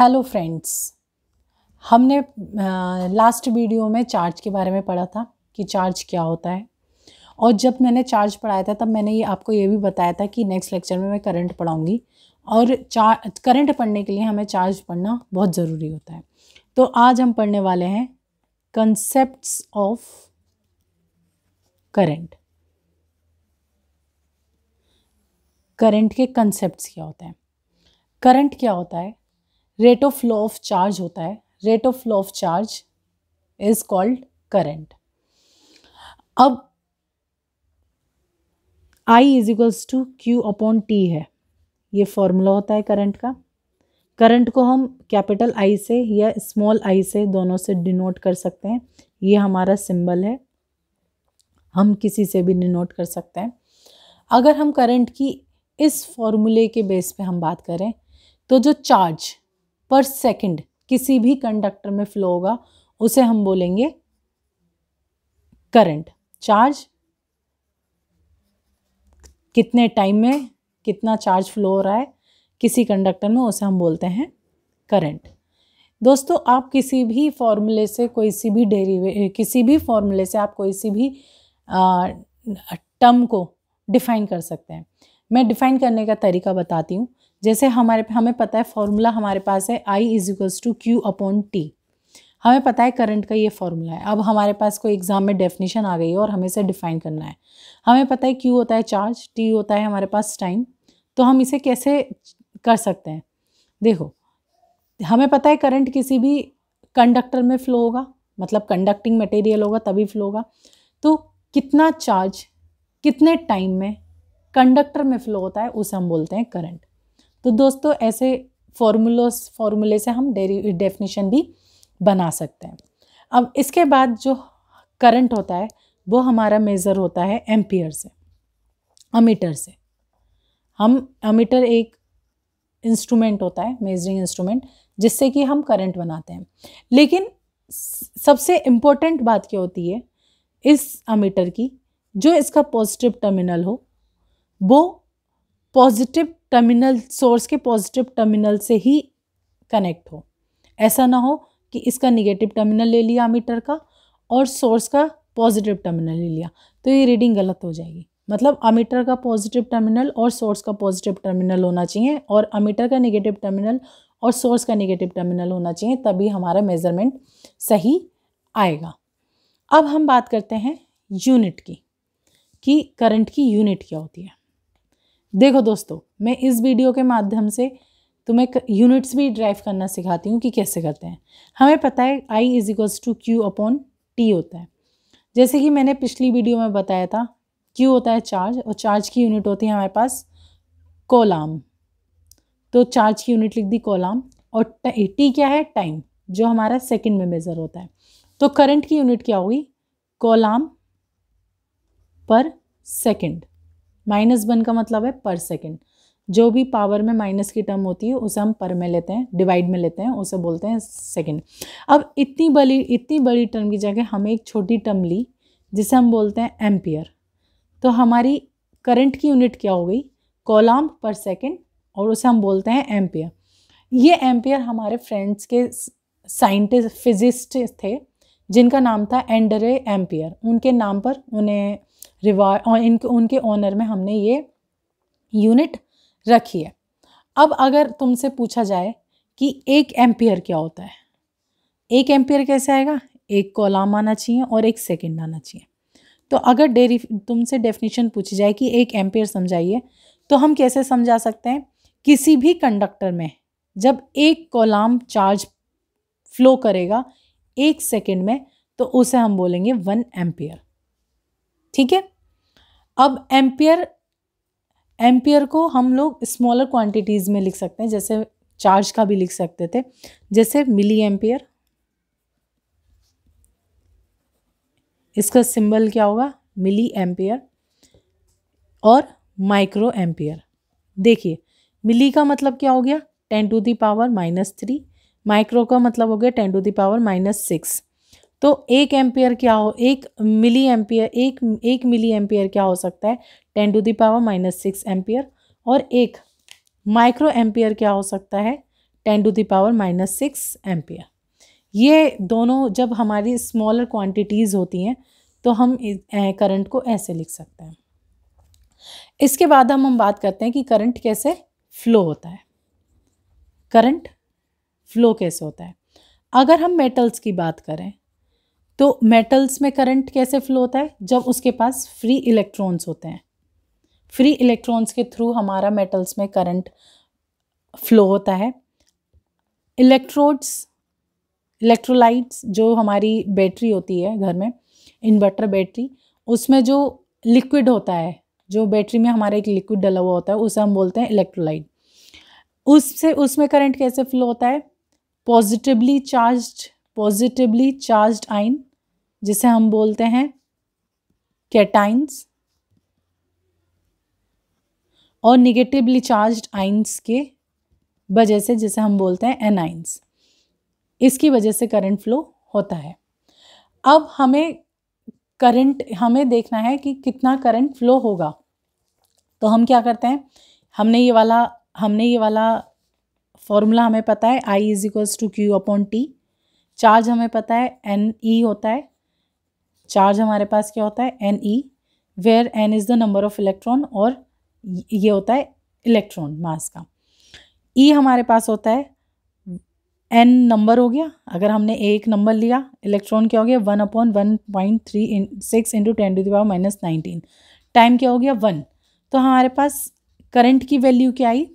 hello friends हमने last video में charge के बारे में पढ़ा था कि चार्ज क्या होता है और जब मैंने चार्ज पढ़ाया था तब मैंने ये आपको ये भी बताया था कि नेक्स्ट लेक्चर में मैं करंट पढ़ाऊँगी और चार्ज करंट पढ़ने के लिए हमें चार्ज पढ़ना बहुत ज़रूरी होता है तो आज हम पढ़ने वाले हैं कंसेप्ट ऑफ करंट करंट के कंसेप्ट क्या होते हैं करंट क्या होता है rate of flow of charge होता है rate of flow of charge is called current अब I is equals to Q upon T है ये फॉर्मूला होता है करंट का करंट को हम कैपिटल आई से या स्मॉल आई से दोनों से डिनोट कर सकते हैं ये हमारा सिंबल है हम किसी से भी डिनोट कर सकते हैं अगर हम करंट की इस फॉर्मूले के बेस पे हम बात करें तो जो चार्ज पर सेकंड किसी भी कंडक्टर में फ्लो होगा उसे हम बोलेंगे करंट चार्ज कितने टाइम में कितना चार्ज फ्लो हो रहा है किसी कंडक्टर में उसे हम बोलते हैं करंट दोस्तों आप किसी भी फॉर्मूले से कोई सी भी डेरीवे किसी भी फॉर्मूले से आप कोई सी भी टर्म को डिफ़ाइन कर सकते हैं मैं डिफ़ाइन करने का तरीका बताती हूँ जैसे हमारे हमें पता है फॉर्मूला हमारे पास है I is equals to Q upon T हमें पता है करंट का ये फॉर्मूला है अब हमारे पास कोई एग्ज़ाम में डेफिनेशन आ गई है और हमें इसे डिफाइन करना है हमें पता है क्यू होता है चार्ज टी होता है हमारे पास टाइम तो हम इसे कैसे कर सकते हैं देखो हमें पता है करंट किसी भी कंडक्टर में फ्लो होगा मतलब कंडक्टिंग मटेरियल होगा तभी फ्लो होगा तो कितना चार्ज कितने टाइम में कंडक्टर में फ्लो होता है उसे हम बोलते हैं करंट तो दोस्तों ऐसे फॉर्मूलोस फॉर्मूले से हम डेरी डेफिनेशन भी बना सकते हैं अब इसके बाद जो करंट होता है वो हमारा मेज़र होता है एम्पियर से अमीटर से हम अमीटर एक इंस्ट्रूमेंट होता है मेजरिंग इंस्ट्रूमेंट जिससे कि हम करंट बनाते हैं लेकिन सबसे इम्पोर्टेंट बात क्या होती है इस अमीटर की जो इसका पॉजिटिव टर्मिनल हो वो पॉजिटिव टर्मिनल सोर्स के पॉजिटिव टर्मिनल से ही कनेक्ट हो ऐसा ना हो कि इसका निगेटिव टर्मिनल ले लिया मीटर का और सोर्स का पॉजिटिव टर्मिनल ले लिया तो ये रीडिंग गलत हो जाएगी मतलब अमीटर का पॉजिटिव टर्मिनल और सोर्स का पॉजिटिव टर्मिनल होना चाहिए और अमीटर का नेगेटिव टर्मिनल और सोर्स का नेगेटिव टर्मिनल होना चाहिए तभी हमारा मेज़रमेंट सही आएगा अब हम बात करते हैं यूनिट की कि करंट की यूनिट क्या होती है देखो दोस्तों मैं इस वीडियो के माध्यम से तुम्हें यूनिट्स भी ड्राइव करना सिखाती हूँ कि कैसे करते हैं हमें पता है I is equals to Q upon T होता है जैसे कि मैंने पिछली वीडियो में बताया था क्यू होता है चार्ज और चार्ज की यूनिट होती है हमारे पास कोलाम तो चार्ज की यूनिट लिख दी कोलाम और टी क्या है टाइम जो हमारा सेकेंड में मेज़र होता है तो करंट की यूनिट क्या होगी कोलाम पर सेकेंड माइनस वन का मतलब है पर सेकेंड जो भी पावर में माइनस की टर्म होती है उसे हम पर में लेते हैं डिवाइड में लेते हैं उसे बोलते हैं सेकेंड अब इतनी बड़ी इतनी बड़ी टर्म की जगह हमें एक छोटी टर्म ली जिसे हम बोलते हैं एम्पियर तो हमारी करंट की यूनिट क्या हो गई कोलाम पर सेकेंड और उसे हम बोलते हैं एम्पियर ये एम्पियर हमारे फ्रेंड्स के साइंटिस्ट फिजिस्ट थे जिनका नाम था एंडरे एम्पियर उनके नाम पर उन्हें रिवार इन उनके ऑनर में हमने ये यूनिट रखी है अब अगर तुमसे पूछा जाए कि एक एम्पियर क्या होता है एक एम्पियर कैसे आएगा एक कॉलाम आना चाहिए और एक सेकेंड आना चाहिए तो अगर डेरी तुमसे डेफिनेशन पूछी जाए कि एक एम्पियर समझाइए तो हम कैसे समझा सकते हैं किसी भी कंडक्टर में जब एक कॉलाम चार्ज फ्लो करेगा एक सेकेंड में तो उसे हम बोलेंगे वन एम्पियर ठीक है अब एम्पियर एम्पियर को हम लोग स्मॉलर क्वांटिटीज़ में लिख सकते हैं जैसे चार्ज का भी लिख सकते थे जैसे मिली एम्पियर इसका सिंबल क्या होगा मिली एम्पियर और माइक्रो एम्पियर देखिए मिली का मतलब क्या हो गया ten to the power minus three micro का मतलब हो गया ten to the power minus six तो एक एम्पियर क्या हो एक मिली एम्पियर एक एक मिली एम्पियर क्या हो सकता है ten to the power minus six ampere और एक माइक्रो एम्पियर क्या हो सकता है ten to the power minus six ampere ये दोनों जब हमारी स्मॉलर क्वांटिटीज़ होती हैं तो हम करंट को ऐसे लिख सकते हैं इसके बाद हम हम बात करते हैं कि करंट कैसे फ्लो होता है करंट फ्लो कैसे होता है अगर हम मेटल्स की बात करें तो मेटल्स में करंट कैसे फ्लो होता है जब उसके पास फ्री इलेक्ट्रॉन्स होते हैं फ्री इलेक्ट्रॉन्स के थ्रू हमारा मेटल्स में करंट फ्लो होता है इलेक्ट्रोड्स इलेक्ट्रोलाइट्स जो हमारी बैटरी होती है घर में इन्वर्टर बैटरी उसमें जो लिक्विड होता है जो बैटरी में हमारा एक लिक्विड डला हुआ होता है उसे हम बोलते हैं इलेक्ट्रोलाइट उससे उसमें करंट कैसे फ्लो होता है पॉजिटिवली चार्ज्ड पॉजिटिवली चार्ज्ड आइन जिसे हम बोलते हैं कैटाइंस और निगेटिवली चार्ज आइंस के वजह से जिसे हम बोलते हैं एनाइंस इसकी वजह से करंट फ्लो होता है अब हमें करंट हमें देखना है कि कितना करंट फ्लो होगा तो हम क्या करते हैं हमने ये वाला हमने ये वाला फॉर्मूला हमें पता है I is equals to Q upon T charge हमें पता है एन ई e होता है चार्ज हमारे पास क्या होता है N E where N is the number of electron और ये होता है इलेक्ट्रॉन मास का ई e हमारे पास होता है एन नंबर हो गया अगर हमने एक नंबर लिया इलेक्ट्रॉन क्या हो गया one upon one point three in six into ten to the power minus nineteen time क्या हो गया वन तो हमारे पास करंट की वैल्यू क्या I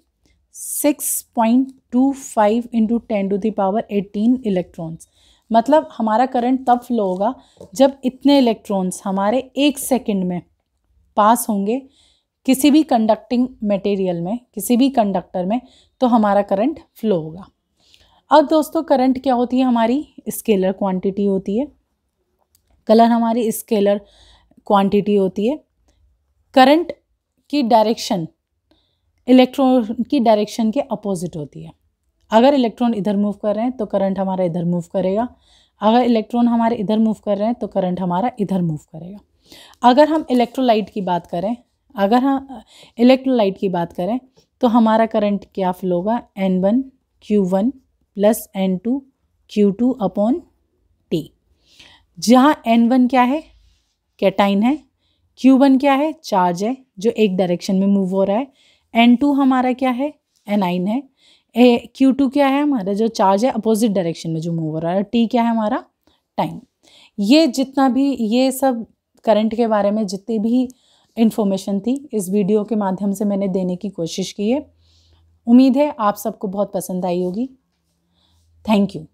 six point two five into ten to the power eighteen electrons मतलब हमारा करंट तब फ्लो होगा जब इतने इलेक्ट्रॉन्स हमारे एक सेकंड में पास होंगे किसी भी कंडक्टिंग मटेरियल में किसी भी कंडक्टर में तो हमारा करंट फ्लो होगा अब दोस्तों करंट क्या होती है हमारी स्केलर क्वांटिटी होती है कलर हमारी स्केलर क्वांटिटी होती है करंट की डायरेक्शन इलेक्ट्रॉन की डायरेक्शन के अपोजिट होती है अगर इलेक्ट्रॉन इधर मूव कर रहे हैं तो करंट हमारा इधर मूव करेगा अगर इलेक्ट्रॉन हमारे इधर मूव कर रहे हैं तो करंट हमारा इधर मूव करेगा अगर हम इलेक्ट्रोलाइट की बात करें अगर हम इलेक्ट्रोलाइट की बात करें तो हमारा करंट क्या फ्लो होगा N one Q one plus N two Q two upon T जहाँ एन वन क्या है कैटाइन है क्यू वन क्या है चार्ज है जो एक डायरेक्शन में मूव हो रहा है एन टू हमारा क्या है एनाइन है ए क्यू टू क्या है हमारा जो चार्ज है अपोजिट डायरेक्शन में जो मूव हो रहा है टी क्या है हमारा टाइम ये जितना भी ये सब करंट के बारे में जितनी भी इन्फॉर्मेशन थी इस वीडियो के माध्यम से मैंने देने की कोशिश की है उम्मीद है आप सबको बहुत पसंद आई होगी थैंक यू